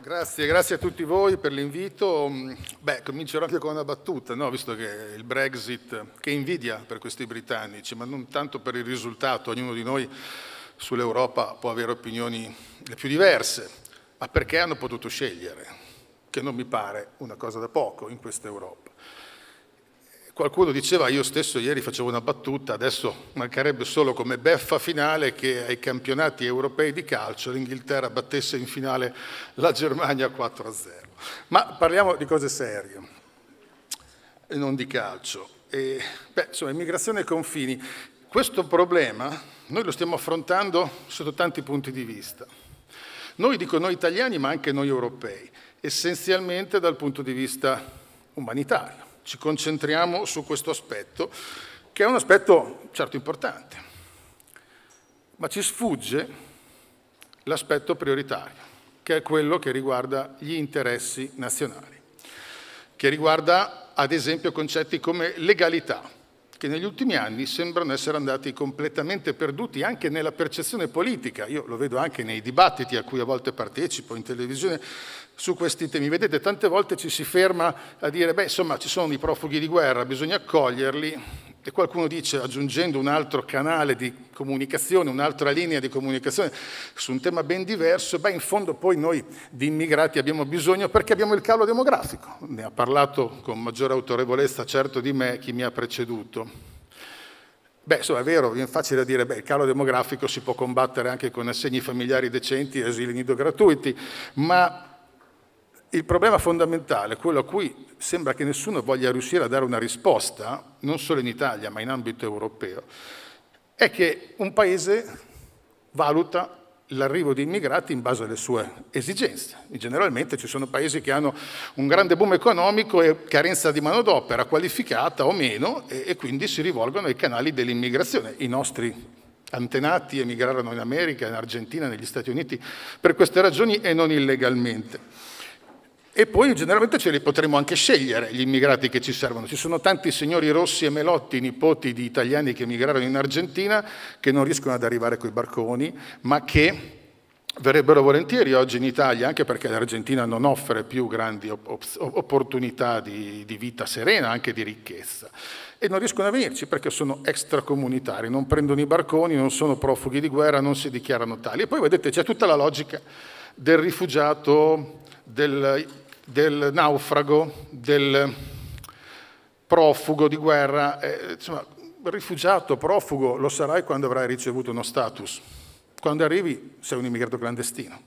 Grazie, grazie a tutti voi per l'invito. Beh, comincerò anche con una battuta, no? visto che il Brexit, che invidia per questi britannici, ma non tanto per il risultato, ognuno di noi sull'Europa può avere opinioni le più diverse, ma perché hanno potuto scegliere, che non mi pare una cosa da poco in questa Europa. Qualcuno diceva, io stesso ieri facevo una battuta, adesso mancherebbe solo come beffa finale che ai campionati europei di calcio l'Inghilterra battesse in finale la Germania 4-0. Ma parliamo di cose serie, e non di calcio. E, beh, insomma, immigrazione e confini. Questo problema noi lo stiamo affrontando sotto tanti punti di vista. Noi dico noi italiani, ma anche noi europei, essenzialmente dal punto di vista umanitario ci concentriamo su questo aspetto, che è un aspetto certo importante, ma ci sfugge l'aspetto prioritario, che è quello che riguarda gli interessi nazionali, che riguarda ad esempio concetti come legalità, che negli ultimi anni sembrano essere andati completamente perduti anche nella percezione politica. Io lo vedo anche nei dibattiti a cui a volte partecipo in televisione, su questi temi. Vedete, tante volte ci si ferma a dire, beh, insomma, ci sono i profughi di guerra, bisogna accoglierli. E qualcuno dice, aggiungendo un altro canale di comunicazione, un'altra linea di comunicazione su un tema ben diverso, beh, in fondo poi noi di immigrati abbiamo bisogno perché abbiamo il calo demografico. Ne ha parlato con maggiore autorevolezza, certo, di me chi mi ha preceduto. Beh, insomma, è vero, è facile da dire, beh, il calo demografico si può combattere anche con assegni familiari decenti e asili nido gratuiti, ma il problema fondamentale, quello a cui sembra che nessuno voglia riuscire a dare una risposta, non solo in Italia ma in ambito europeo, è che un paese valuta l'arrivo di immigrati in base alle sue esigenze. Generalmente ci sono paesi che hanno un grande boom economico e carenza di manodopera qualificata o meno e, quindi si rivolgono ai canali dell'immigrazione. I nostri antenati emigrarono in America, in Argentina, negli Stati Uniti per queste ragioni e non illegalmente. E poi generalmente ce li potremmo anche scegliere gli immigrati che ci servono. Ci sono tanti signori Rossi e Melotti, nipoti di italiani che emigrarono in Argentina, che non riescono ad arrivare coi barconi, ma che verrebbero volentieri oggi in Italia, anche perché l'Argentina non offre più grandi op opportunità di, di, vita serena, anche di ricchezza. E non riescono a venirci perché sono extracomunitari, non prendono i barconi, non sono profughi di guerra, non si dichiarano tali. E poi vedete, c'è tutta la logica del rifugiato, del del naufrago, del profugo di guerra, eh, insomma, rifugiato, profugo, lo sarai quando avrai ricevuto uno status. Quando arrivi sei un immigrato clandestino.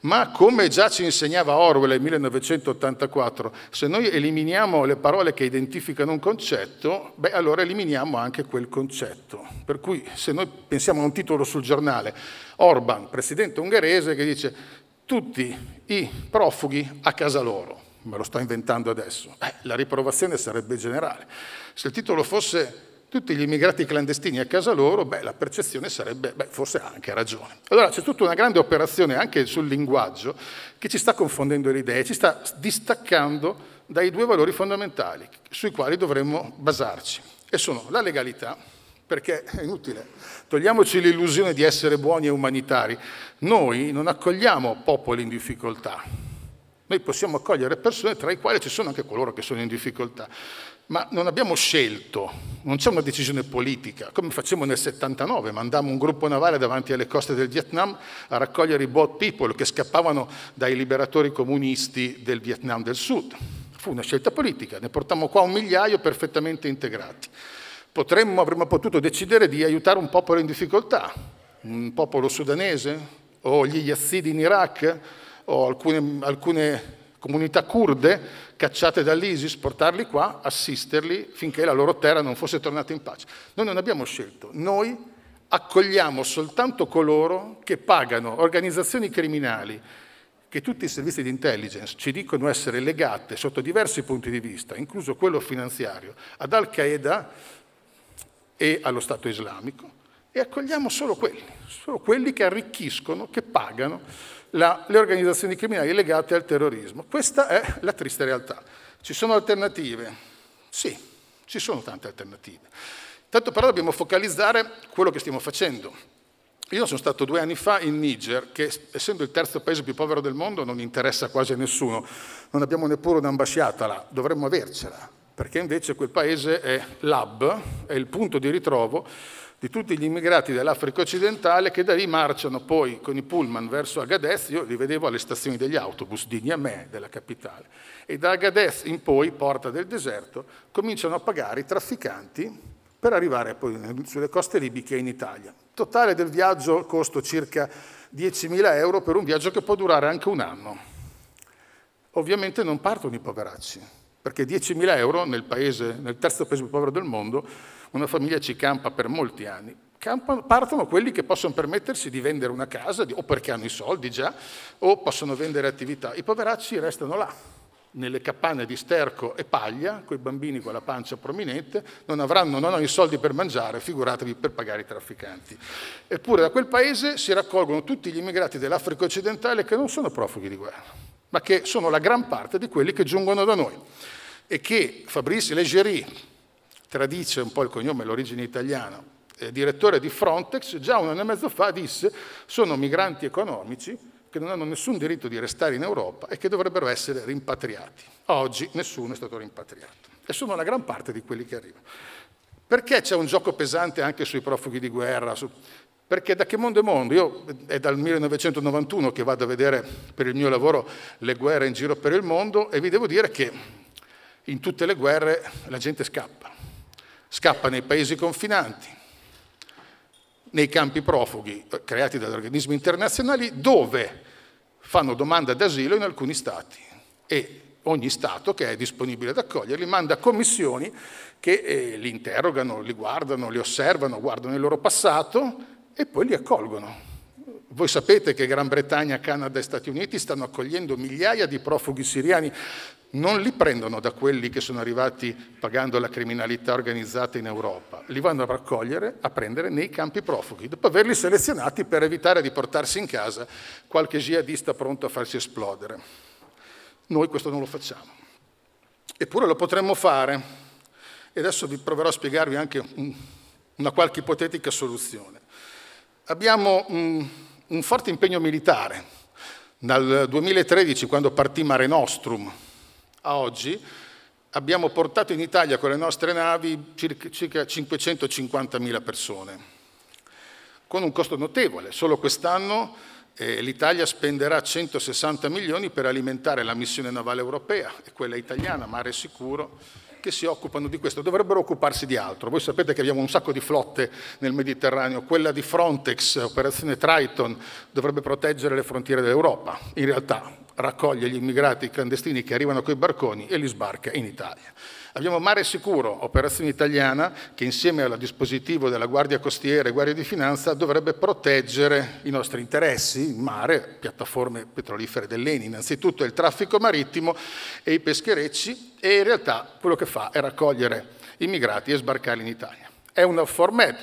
Ma come già ci insegnava Orwell nel 1984, se noi eliminiamo le parole che identificano un concetto, beh allora eliminiamo anche quel concetto. Per cui se noi pensiamo a un titolo sul giornale, Orban, presidente ungherese, che dice tutti i profughi a casa loro. Me lo sto inventando adesso. Eh, la riprovazione sarebbe generale. Se il titolo fosse tutti gli immigrati clandestini a casa loro, beh, la percezione sarebbe, beh, forse ha anche ragione. Allora c'è tutta una grande operazione anche sul linguaggio che ci sta confondendo le idee, ci sta distaccando dai due valori fondamentali sui quali dovremmo basarci, e sono la legalità perché è inutile. Togliamoci l'illusione di essere buoni e umanitari. Noi non accogliamo popoli in difficoltà. Noi possiamo accogliere persone tra le quali ci sono anche coloro che sono in difficoltà, ma non abbiamo scelto, non c'è una decisione politica, come facciamo nel 79, mandammo un gruppo navale davanti alle coste del Vietnam a raccogliere i boat people che scappavano dai liberatori comunisti del Vietnam del Sud. Fu una scelta politica, ne portammo qua un migliaio perfettamente integrati potremmo, avremmo potuto decidere di aiutare un popolo in difficoltà, un popolo sudanese o gli Yazidi in Iraq o alcune, alcune comunità kurde cacciate dall'ISIS, portarli qua, assisterli finché la loro terra non fosse tornata in pace. Noi non abbiamo scelto, noi accogliamo soltanto coloro che pagano organizzazioni criminali che tutti i servizi di intelligence ci dicono essere legate sotto diversi punti di vista, incluso quello finanziario, ad Al-Qaeda e allo Stato islamico e accogliamo solo quelli, solo quelli che arricchiscono, che pagano la, le organizzazioni criminali legate al terrorismo. Questa è la triste realtà. Ci sono alternative? Sì, ci sono tante alternative. Tanto però dobbiamo focalizzare quello che stiamo facendo. Io sono stato due anni fa in Niger, che essendo il terzo paese più povero del mondo non interessa quasi a nessuno, non abbiamo neppure un'ambasciata là, dovremmo avercela, perché invece quel paese è l'hub, è il punto di ritrovo di tutti gli immigrati dell'Africa occidentale che da lì marciano poi con i pullman verso Agadez, io li vedevo alle stazioni degli autobus di Niamey, della capitale, e da Agadez in poi, porta del deserto, cominciano a pagare i trafficanti per arrivare poi sulle coste libiche in Italia. Totale del viaggio costo circa 10.000 euro per un viaggio che può durare anche un anno. Ovviamente non partono i poveracci, perché 10.000 euro nel, paese, nel terzo paese più povero del mondo, una famiglia ci campa per molti anni. Campano, partono quelli che possono permettersi di vendere una casa, o perché hanno i soldi già, o possono vendere attività. I poveracci restano là, nelle capanne di sterco e paglia, con i bambini con la pancia prominente, non avranno, non hanno i soldi per mangiare, figuratevi per pagare i trafficanti. Eppure da quel paese si raccolgono tutti gli immigrati dell'Africa occidentale che non sono profughi di guerra ma che sono la gran parte di quelli che giungono da noi e che Fabrice Leggeri, tradisce un po' il cognome, e l'origine italiana, eh, direttore di Frontex, già un anno e mezzo fa disse sono migranti economici che non hanno nessun diritto di restare in Europa e che dovrebbero essere rimpatriati. Oggi nessuno è stato rimpatriato e sono la gran parte di quelli che arrivano. Perché c'è un gioco pesante anche sui profughi di guerra? Su... Perché da che mondo è mondo? Io è dal 1991 che vado a vedere per il mio lavoro le guerre in giro per il mondo e vi devo dire che in tutte le guerre la gente scappa. Scappa nei paesi confinanti, nei campi profughi eh, creati da organismi internazionali dove fanno domanda d'asilo in alcuni stati e ogni Stato che è disponibile ad accoglierli manda commissioni che eh, li interrogano, li guardano, li osservano, guardano il loro passato e poi li accolgono. Voi sapete che Gran Bretagna, Canada e Stati Uniti stanno accogliendo migliaia di profughi siriani, non li prendono da quelli che sono arrivati pagando la criminalità organizzata in Europa, li vanno a raccogliere, a prendere nei campi profughi, dopo averli selezionati per evitare di portarsi in casa qualche jihadista pronto a farsi esplodere. Noi questo non lo facciamo. Eppure lo potremmo fare e adesso vi proverò a spiegarvi anche una qualche ipotetica soluzione. Abbiamo mm, un forte impegno militare. Dal 2013, quando partì Mare Nostrum, a oggi abbiamo portato in Italia con le nostre navi circa, circa 550.000 persone, con un costo notevole. Solo quest'anno eh, l'Italia spenderà 160 milioni per alimentare la missione navale europea e quella italiana, Mare Sicuro, che si occupano di questo, dovrebbero occuparsi di altro. Voi sapete che abbiamo un sacco di flotte nel Mediterraneo, quella di Frontex, operazione Triton, dovrebbe proteggere le frontiere dell'Europa. In realtà raccoglie gli immigrati clandestini che arrivano coi barconi e li sbarca in Italia. Abbiamo Mare Sicuro, operazione italiana, che insieme al dispositivo della Guardia Costiera e Guardia di Finanza dovrebbe proteggere i nostri interessi in mare, piattaforme petrolifere dell'ENI, innanzitutto il traffico marittimo e i pescherecci, e in realtà quello che fa è raccogliere i migrati e sbarcarli in Italia. È una Formed,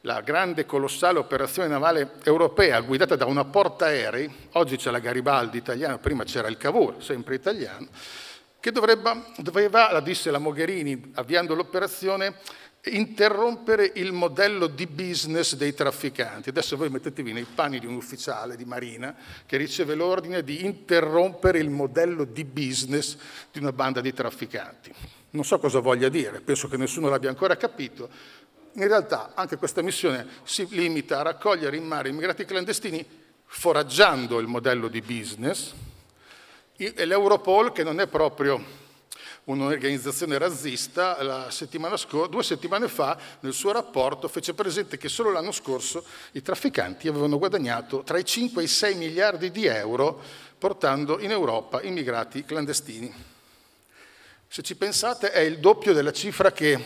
la grande colossale operazione navale europea guidata da una portaerei, oggi c'è la Garibaldi italiana, prima c'era il Cavour, sempre italiano, che dovrebbe, doveva, la disse la Mogherini avviando l'operazione, interrompere il modello di business dei trafficanti. Adesso voi mettetevi nei panni di un ufficiale di Marina che riceve l'ordine di interrompere il modello di business di una banda di trafficanti. Non so cosa voglia dire, penso che nessuno l'abbia ancora capito. In realtà anche questa missione si limita a raccogliere in mare immigrati clandestini foraggiando il modello di business L'Europol, che non è proprio un'organizzazione razzista, settimana due settimane fa nel suo rapporto fece presente che solo l'anno scorso i trafficanti avevano guadagnato tra i 5 e i 6 miliardi di euro portando in Europa immigrati clandestini. Se ci pensate è il doppio della cifra che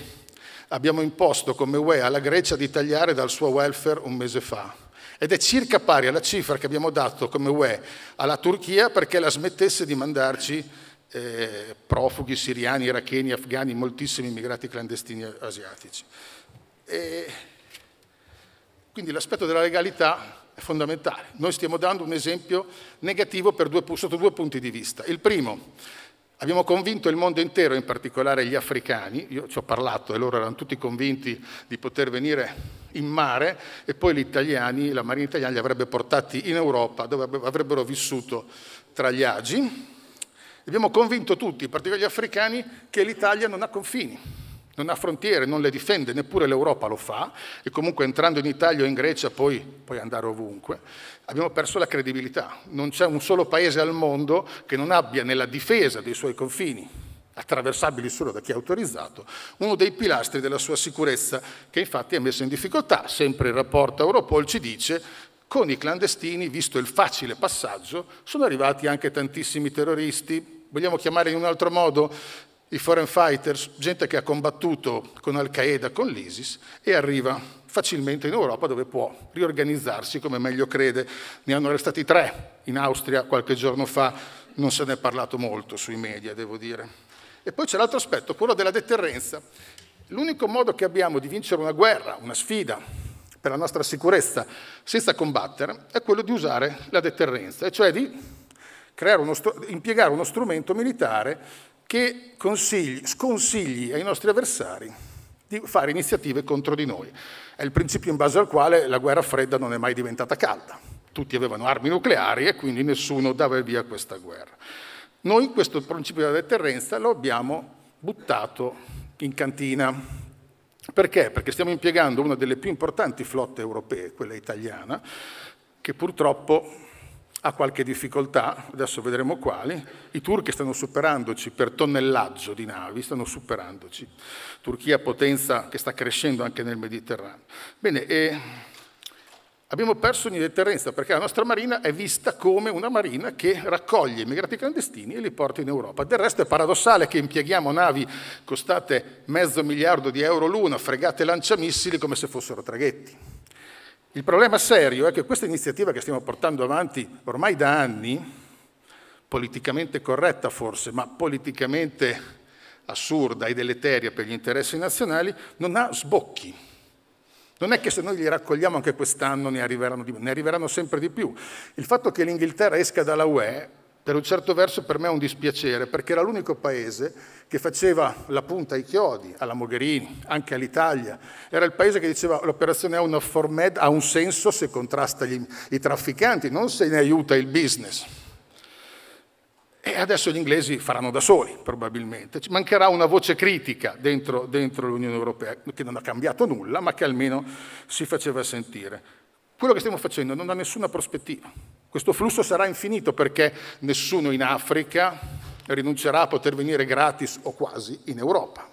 abbiamo imposto come UE alla Grecia di tagliare dal suo welfare un mese fa ed è circa pari alla cifra che abbiamo dato come UE alla Turchia perché la smettesse di mandarci eh, profughi siriani, iracheni, afghani, moltissimi immigrati clandestini asiatici. E quindi l'aspetto della legalità è fondamentale. Noi stiamo dando un esempio negativo due, sotto due punti di vista. Il primo, Abbiamo convinto il mondo intero, in particolare gli africani, io ci ho parlato e loro erano tutti convinti di poter venire in mare e poi gli italiani, la Marina italiana li avrebbe portati in Europa dove avrebbero vissuto tra gli agi. Abbiamo convinto tutti, in particolare gli africani, che l'Italia non ha confini non ha frontiere, non le difende, neppure l'Europa lo fa, e comunque entrando in Italia o in Grecia poi puoi andare ovunque, abbiamo perso la credibilità. Non c'è un solo paese al mondo che non abbia nella difesa dei suoi confini attraversabili solo da chi è autorizzato, uno dei pilastri della sua sicurezza, che infatti è messo in difficoltà. Sempre il rapporto Europol ci dice con i clandestini, visto il facile passaggio, sono arrivati anche tantissimi terroristi, vogliamo chiamare in un altro modo i foreign fighters, gente che ha combattuto con Al-Qaeda, con l'ISIS e arriva facilmente in Europa dove può riorganizzarsi come meglio crede. Ne hanno arrestati tre in Austria qualche giorno fa, non se ne è parlato molto sui media, devo dire. E poi c'è l'altro aspetto, quello della deterrenza. L'unico modo che abbiamo di vincere una guerra, una sfida per la nostra sicurezza senza combattere, è quello di usare la deterrenza, e cioè di uno, impiegare uno strumento militare che consigli, sconsigli ai nostri avversari di fare iniziative contro di noi. È il principio in base al quale la guerra fredda non è mai diventata calda. Tutti avevano armi nucleari e quindi nessuno dava il via a questa guerra. Noi questo principio della deterrenza lo abbiamo buttato in cantina. Perché? Perché stiamo impiegando una delle più importanti flotte europee, quella italiana, che purtroppo ha qualche difficoltà, adesso vedremo quali. I turchi stanno superandoci per tonnellaggio di navi, stanno superandoci. Turchia potenza che sta crescendo anche nel Mediterraneo. Bene, e Abbiamo perso ogni deterrenza perché la nostra marina è vista come una marina che raccoglie immigrati clandestini e li porta in Europa. Del resto è paradossale che impieghiamo navi costate mezzo miliardo di euro l'una, fregate lanciamissili come se fossero traghetti. Il problema serio è che questa iniziativa che stiamo portando avanti ormai da anni, politicamente corretta forse, ma politicamente assurda e deleteria per gli interessi nazionali, non ha sbocchi. Non è che se noi li raccogliamo anche quest'anno ne arriveranno, di, ne arriveranno sempre di più. Il fatto che l'Inghilterra esca dalla UE, per un certo verso per me è un dispiacere, perché era l'unico paese che faceva la punta ai chiodi, alla Mogherini, anche all'Italia. Era il paese che diceva l'operazione Eunavfor Med ha un senso se contrasta gli, i trafficanti, non se ne aiuta il business. E adesso gli inglesi faranno da soli, probabilmente. Ci mancherà una voce critica dentro, dentro l'Unione Europea, che non ha cambiato nulla, ma che almeno si faceva sentire. Quello che stiamo facendo non ha nessuna prospettiva. Questo flusso sarà infinito perché nessuno in Africa rinuncerà a poter venire gratis o quasi in Europa,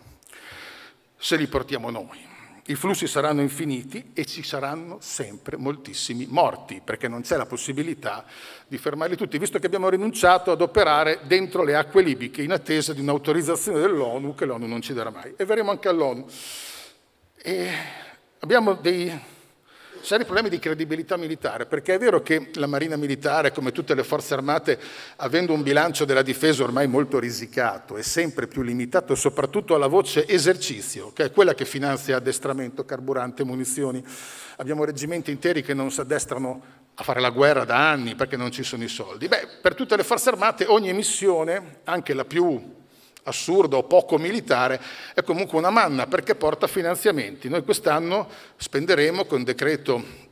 se li portiamo noi. I flussi saranno infiniti e ci saranno sempre moltissimi morti, perché non c'è la possibilità di fermarli tutti, visto che abbiamo rinunciato ad operare dentro le acque libiche in attesa di un'autorizzazione dell'ONU che l'ONU non ci darà mai. E verremo anche all'ONU. abbiamo dei seri problemi di credibilità militare, perché è vero che la Marina militare, come tutte le forze armate, avendo un bilancio della difesa ormai molto risicato e sempre più limitato, soprattutto alla voce esercizio, che è quella che finanzia addestramento, carburante, munizioni. Abbiamo reggimenti interi che non si addestrano a fare la guerra da anni perché non ci sono i soldi. Beh, per tutte le forze armate ogni missione, anche la più assurda o poco militare, è comunque una manna perché porta finanziamenti. Noi quest'anno spenderemo con decreto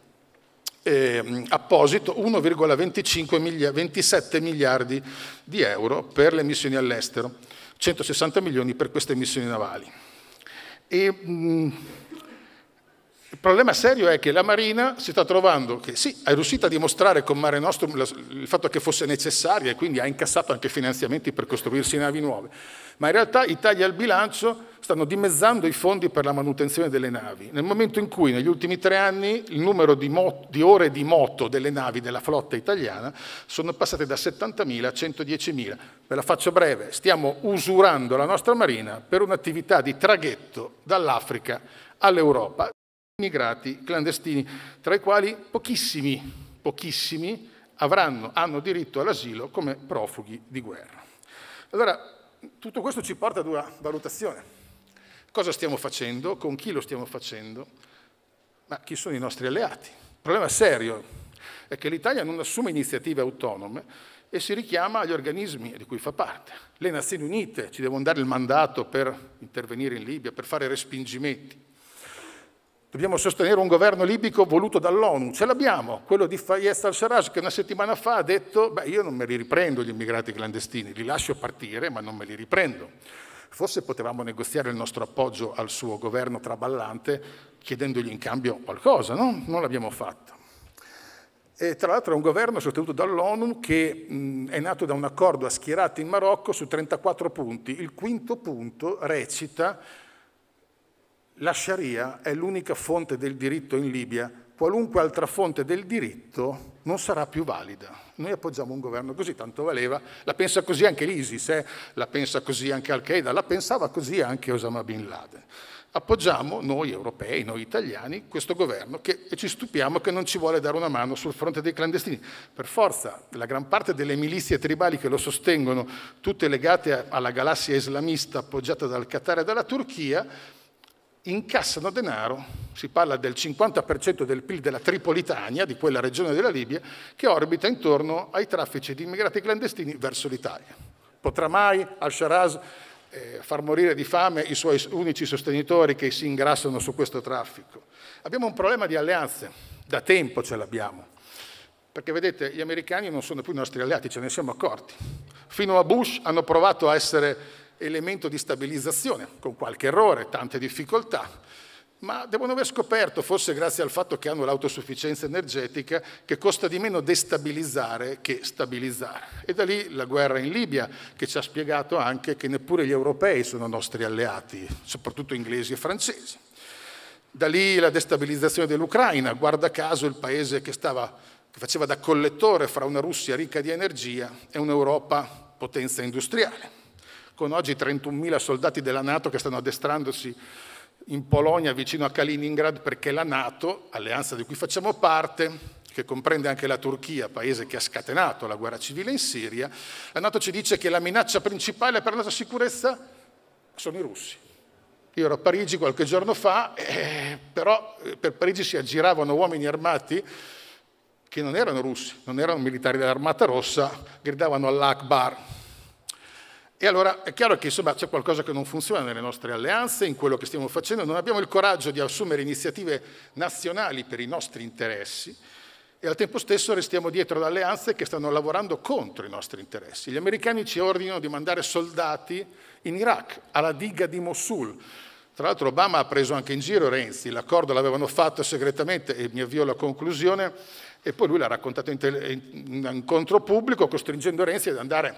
eh, apposito 1,27 miliardi, miliardi di euro per le missioni all'estero, 160 milioni per queste missioni navali. E, mh, il problema serio è che la Marina si sta trovando che sì, è riuscita a dimostrare con Mare Nostrum il fatto che fosse necessaria e quindi ha incassato anche finanziamenti per costruirsi navi nuove, ma in realtà i tagli al bilancio stanno dimezzando i fondi per la manutenzione delle navi, nel momento in cui negli ultimi tre anni il numero di, di ore di moto delle navi della flotta italiana sono passate da 70.000 a 110.000. Ve la faccio breve, stiamo usurando la nostra Marina per un'attività di traghetto dall'Africa all'Europa immigrati clandestini, tra i quali pochissimi, pochissimi avranno, hanno diritto all'asilo come profughi di guerra. Allora, tutto questo ci porta ad una valutazione. Cosa stiamo facendo? Con chi lo stiamo facendo? Ma chi sono i nostri alleati? Il problema serio è che l'Italia non assume iniziative autonome e si richiama agli organismi di cui fa parte. Le Nazioni Unite ci devono dare il mandato per intervenire in Libia, per fare respingimenti dobbiamo sostenere un governo libico voluto dall'ONU, ce l'abbiamo, quello di Fayez al-Sarraj che una settimana fa ha detto beh io non me li riprendo gli immigrati clandestini, li lascio partire ma non me li riprendo. Forse potevamo negoziare il nostro appoggio al suo governo traballante chiedendogli in cambio qualcosa, no? Non l'abbiamo fatto. E tra l'altro è un governo sostenuto dall'ONU che mh, è nato da un accordo a schierate in Marocco su 34 punti. Il quinto punto recita la Sharia è l'unica fonte del diritto in Libia, qualunque altra fonte del diritto non sarà più valida. Noi appoggiamo un governo così, tanto valeva, la pensa così anche l'ISIS, eh? la pensa così anche Al-Qaeda, la pensava così anche Osama Bin Laden. Appoggiamo noi europei, noi italiani, questo governo che, e ci stupiamo che non ci vuole dare una mano sul fronte dei clandestini. Per forza, la gran parte delle milizie tribali che lo sostengono, tutte legate alla galassia islamista appoggiata dal Qatar e dalla Turchia, incassano denaro, si parla del 50% del PIL della Tripolitania, di quella regione della Libia, che orbita intorno ai traffici di immigrati clandestini verso l'Italia. Potrà mai al-Sharaz eh, far morire di fame i suoi unici sostenitori che si ingrassano su questo traffico? Abbiamo un problema di alleanze, da tempo ce l'abbiamo. Perché vedete, gli americani non sono più i nostri alleati, ce ne siamo accorti. Fino a Bush hanno provato a essere elemento di stabilizzazione, con qualche errore, tante difficoltà, ma devono aver scoperto, forse grazie al fatto che hanno l'autosufficienza energetica, che costa di meno destabilizzare che stabilizzare. E da lì la guerra in Libia, che ci ha spiegato anche che neppure gli europei sono nostri alleati, soprattutto inglesi e francesi. Da lì la destabilizzazione dell'Ucraina, guarda caso il paese che, stava, che faceva da collettore fra una Russia ricca di energia e un'Europa potenza industriale con oggi 31.000 soldati della Nato che stanno addestrandosi in Polonia vicino a Kaliningrad perché la Nato, alleanza di cui facciamo parte, che comprende anche la Turchia, paese che ha scatenato la guerra civile in Siria, la Nato ci dice che la minaccia principale per la nostra sicurezza sono i russi. Io ero a Parigi qualche giorno fa, eh, però eh, per Parigi si aggiravano uomini armati che non erano russi, non erano militari dell'Armata Rossa, gridavano all'Akbar, e allora è chiaro che insomma, c'è qualcosa che non funziona nelle nostre alleanze, in quello che stiamo facendo, non abbiamo il coraggio di assumere iniziative nazionali per i nostri interessi e al tempo stesso restiamo dietro ad alleanze che stanno lavorando contro i nostri interessi. Gli americani ci ordinano di mandare soldati in Iraq, alla diga di Mosul. Tra l'altro Obama ha preso anche in giro Renzi, l'accordo l'avevano fatto segretamente e mi avvio alla conclusione e poi lui l'ha raccontato in, tele, in, in, in pubblico costringendo Renzi ad andare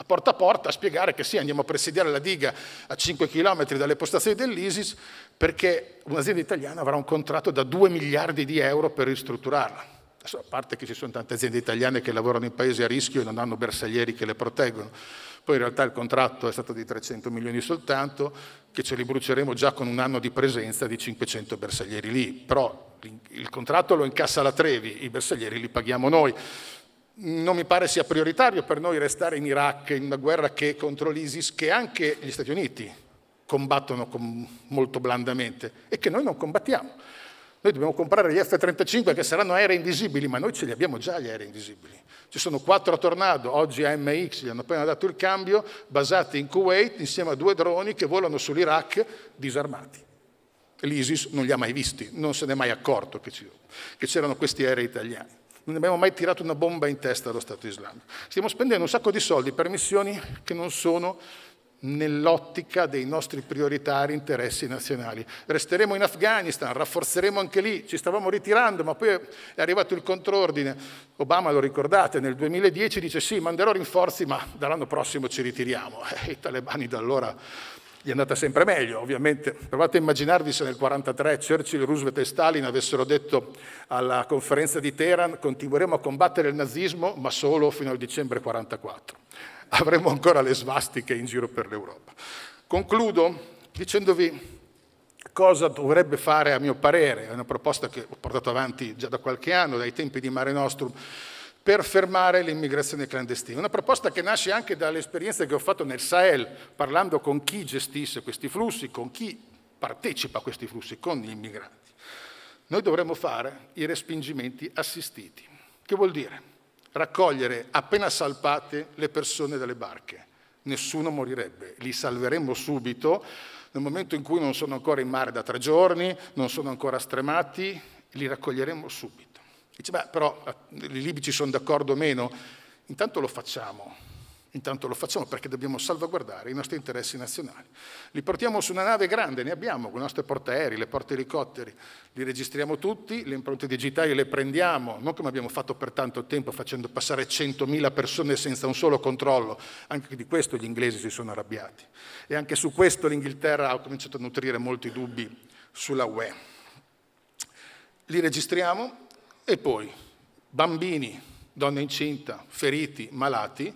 a porta a porta a spiegare che sì, andiamo a presidiare la diga a 5 km dalle postazioni dell'ISIS perché un'azienda italiana avrà un contratto da 2 miliardi di euro per ristrutturarla. Adesso, a parte che ci sono tante aziende italiane che lavorano in paesi a rischio e non hanno bersaglieri che le proteggono. Poi in realtà il contratto è stato di 300 milioni soltanto, che ce li bruceremo già con un anno di presenza di 500 bersaglieri lì. Però il contratto lo incassa la Trevi, i bersaglieri li paghiamo noi non mi pare sia prioritario per noi restare in Iraq in una guerra che contro l'ISIS che anche gli Stati Uniti combattono con, molto blandamente e che noi non combattiamo. Noi dobbiamo comprare gli F-35 che saranno aerei invisibili, ma noi ce li abbiamo già gli aerei invisibili. Ci sono quattro Tornado, oggi AMX, gli hanno appena dato il cambio, basati in Kuwait insieme a due droni che volano sull'Iraq disarmati. L'ISIS non li ha mai visti, non se n'è mai accorto che c'erano questi aerei italiani non abbiamo mai tirato una bomba in testa allo Stato islamico. Stiamo spendendo un sacco di soldi per missioni che non sono nell'ottica dei nostri prioritari interessi nazionali. Resteremo in Afghanistan, rafforzeremo anche lì, ci stavamo ritirando, ma poi è arrivato il contrordine. Obama, lo ricordate, nel 2010 dice sì, manderò rinforzi, ma dall'anno prossimo ci ritiriamo. I talebani da allora gli è andata sempre meglio, ovviamente. Provate a immaginarvi se nel 1943 Churchill, Roosevelt e Stalin avessero detto alla conferenza di Teheran continueremo a combattere il nazismo, ma solo fino al dicembre 1944. Avremo ancora le svastiche in giro per l'Europa. Concludo dicendovi cosa dovrebbe fare, a mio parere, è una proposta che ho portato avanti già da qualche anno, dai tempi di Mare Nostrum, per fermare l'immigrazione clandestina. Una proposta che nasce anche dall'esperienza che ho fatto nel Sahel, parlando con chi gestisce questi flussi, con chi partecipa a questi flussi, con gli immigrati. Noi dovremmo fare i respingimenti assistiti. Che vuol dire? Raccogliere appena salpate le persone dalle barche. Nessuno morirebbe, li salveremmo subito nel momento in cui non sono ancora in mare da tre giorni, non sono ancora stremati, li raccoglieremo subito. Dice, beh, però eh, i libici sono d'accordo o meno, intanto lo facciamo. Intanto lo facciamo perché dobbiamo salvaguardare i nostri interessi nazionali. Li portiamo su una nave grande, ne abbiamo, con i nostri portaerei, le porte elicotteri, li registriamo tutti, le impronte digitali le prendiamo, non come abbiamo fatto per tanto tempo facendo passare 100.000 persone senza un solo controllo, anche di questo gli inglesi si sono arrabbiati. E anche su questo l'Inghilterra ha cominciato a nutrire molti dubbi sulla UE. Li registriamo, e poi bambini, donne incinta, feriti, malati,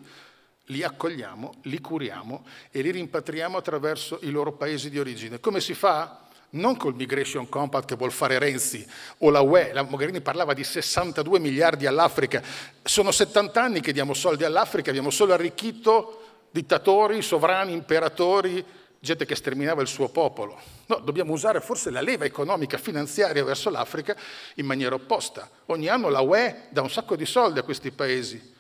li accogliamo, li curiamo e li rimpatriamo attraverso i loro paesi di origine. Come si fa? Non col Migration Compact che vuol fare Renzi o la UE, la Mogherini parlava di 62 miliardi all'Africa, sono 70 anni che diamo soldi all'Africa, abbiamo solo arricchito dittatori, sovrani, imperatori, gente che sterminava il suo popolo. No, dobbiamo usare forse la leva economica finanziaria verso l'Africa in maniera opposta. Ogni anno la UE dà un sacco di soldi a questi paesi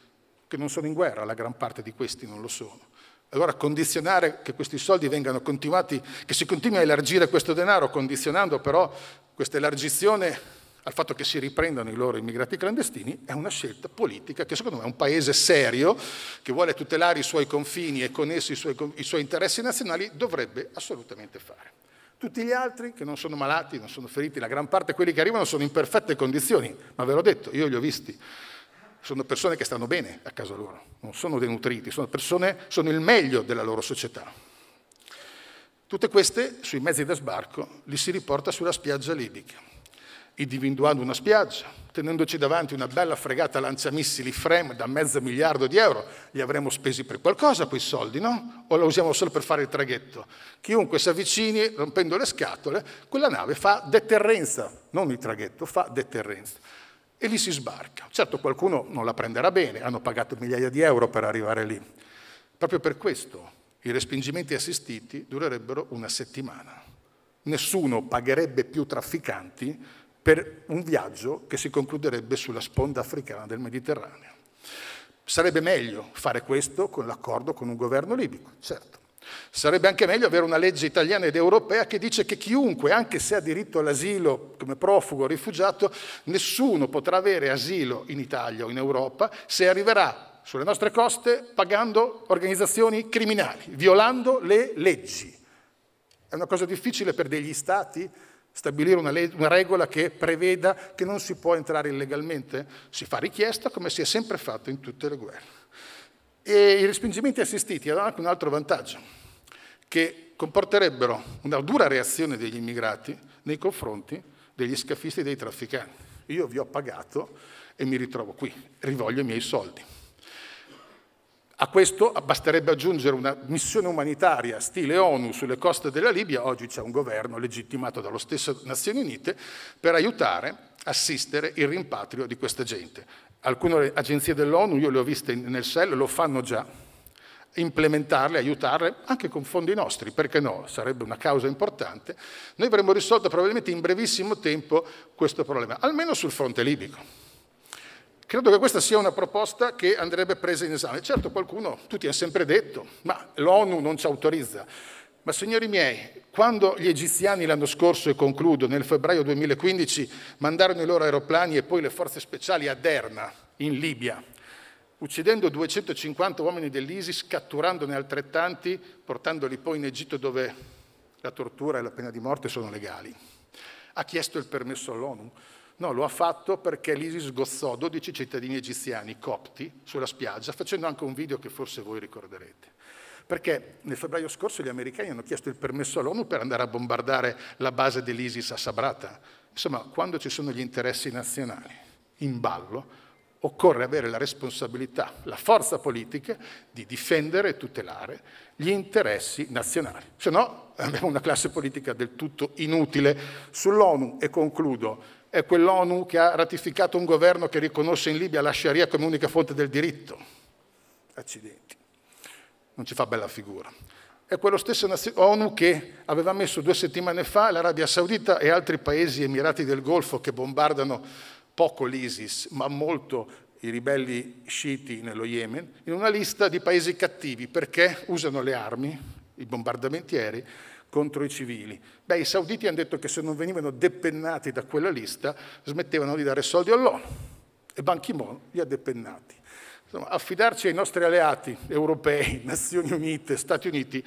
che non sono in guerra, la gran parte di questi non lo sono. Allora condizionare che questi soldi vengano continuati, che si continui a elargire questo denaro, condizionando però questa elargizione al fatto che si riprendano i loro immigrati clandestini è una scelta politica che secondo me un paese serio che vuole tutelare i suoi confini e con essi i suoi, i suoi interessi nazionali dovrebbe assolutamente fare. Tutti gli altri che non sono malati, non sono feriti, la gran parte di quelli che arrivano sono in perfette condizioni, ma ve l'ho detto, io li ho visti. Sono persone che stanno bene a casa loro, non sono denutriti, sono persone, sono il meglio della loro società. Tutte queste sui mezzi da sbarco li si riporta sulla spiaggia libica individuando una spiaggia, tenendoci davanti una bella fregata lanciamissili frame da mezzo miliardo di euro, li avremo spesi per qualcosa quei soldi, no? O la usiamo solo per fare il traghetto? Chiunque si avvicini rompendo le scatole, quella nave fa deterrenza, non il traghetto, fa deterrenza. E lì si sbarca. Certo qualcuno non la prenderà bene, hanno pagato migliaia di euro per arrivare lì. Proprio per questo i respingimenti assistiti durerebbero una settimana. Nessuno pagherebbe più trafficanti per un viaggio che si concluderebbe sulla sponda africana del Mediterraneo. Sarebbe meglio fare questo con l'accordo con un governo libico, certo. Sarebbe anche meglio avere una legge italiana ed europea che dice che chiunque, anche se ha diritto all'asilo come profugo o rifugiato, nessuno potrà avere asilo in Italia o in Europa se arriverà sulle nostre coste pagando organizzazioni criminali, violando le leggi. È una cosa difficile per degli stati Stabilire una, una regola che preveda che non si può entrare illegalmente? Si fa richiesta come si è sempre fatto in tutte le guerre. E i respingimenti assistiti hanno anche un altro vantaggio, che comporterebbero una dura reazione degli immigrati nei confronti degli scafisti e dei trafficanti. Io vi ho pagato e mi ritrovo qui, rivoglio i miei soldi. A questo basterebbe aggiungere una missione umanitaria stile ONU sulle coste della Libia, oggi c'è un governo legittimato dallo stesso Nazioni Unite, per aiutare, assistere il rimpatrio di questa gente. Alcune agenzie dell'ONU, io le ho viste nel SEL, lo fanno già. Implementarle, aiutarle anche con fondi nostri, perché no? Sarebbe una causa importante. Noi avremmo risolto probabilmente in brevissimo tempo questo problema, almeno sul fronte libico Credo che questa sia una proposta che andrebbe presa in esame. Certo qualcuno, tutti hanno sempre detto, ma l'ONU non ci autorizza. Ma signori miei, quando gli egiziani l'anno scorso, e concludo, nel febbraio 2015, mandarono i loro aeroplani e poi le forze speciali a Derna, in Libia, uccidendo 250 uomini dell'ISIS, catturandone altrettanti, portandoli poi in Egitto dove la tortura e la pena di morte sono legali. Ha chiesto il permesso all'ONU? No, lo ha fatto perché l'ISIS sgozzò 12 cittadini egiziani copti sulla spiaggia, facendo anche un video che forse voi ricorderete. Perché nel febbraio scorso gli americani hanno chiesto il permesso all'ONU per andare a bombardare la base dell'ISIS a Sabrata. Insomma, quando ci sono gli interessi nazionali in ballo, occorre avere la responsabilità, la forza politica di difendere e tutelare gli interessi nazionali. Se no abbiamo una classe politica del tutto inutile. Sull'ONU, e concludo, è quell'ONU che ha ratificato un governo che riconosce in Libia la Sharia come unica fonte del diritto. Accidenti, non ci fa bella figura. È quello stesso ONU che aveva messo due settimane fa l'Arabia Saudita e altri paesi emirati del Golfo che bombardano poco l'ISIS, ma molto i ribelli sciiti nello Yemen, in una lista di paesi cattivi perché usano le armi, i bombardamenti aerei, contro i civili. Beh, i sauditi hanno detto che se non venivano depennati da quella lista smettevano di dare soldi all'ONU e Ban Ki-moon li ha depennati. Insomma, affidarci ai nostri alleati europei, Nazioni Unite, Stati Uniti,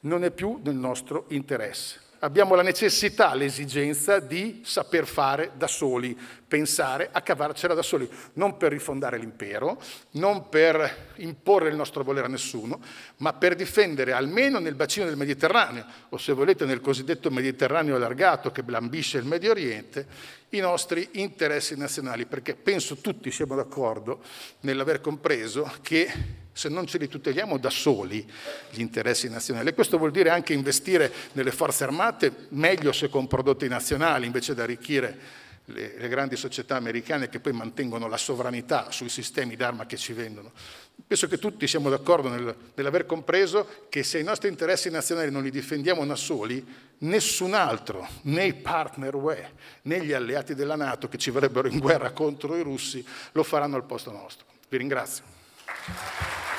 non è più nel nostro interesse. Abbiamo la necessità, l'esigenza di saper fare da soli pensare a cavarcela da soli, non per rifondare l'impero, non per imporre il nostro volere a nessuno, ma per difendere almeno nel bacino del Mediterraneo, o se volete nel cosiddetto Mediterraneo allargato che blambisce il Medio Oriente, i nostri interessi nazionali, perché penso tutti siamo d'accordo nell'aver compreso che se non ce li tuteliamo da soli gli interessi nazionali. E questo vuol dire anche investire nelle forze armate meglio se con prodotti nazionali invece di arricchire le, le, grandi società americane che poi mantengono la sovranità sui sistemi d'arma che ci vendono. Penso che tutti siamo d'accordo nel, nell'aver compreso che se i nostri interessi nazionali non li difendiamo da soli, nessun altro, né i partner UE, né gli alleati della Nato che ci verrebbero in guerra contro i russi, lo faranno al posto nostro. Vi ringrazio.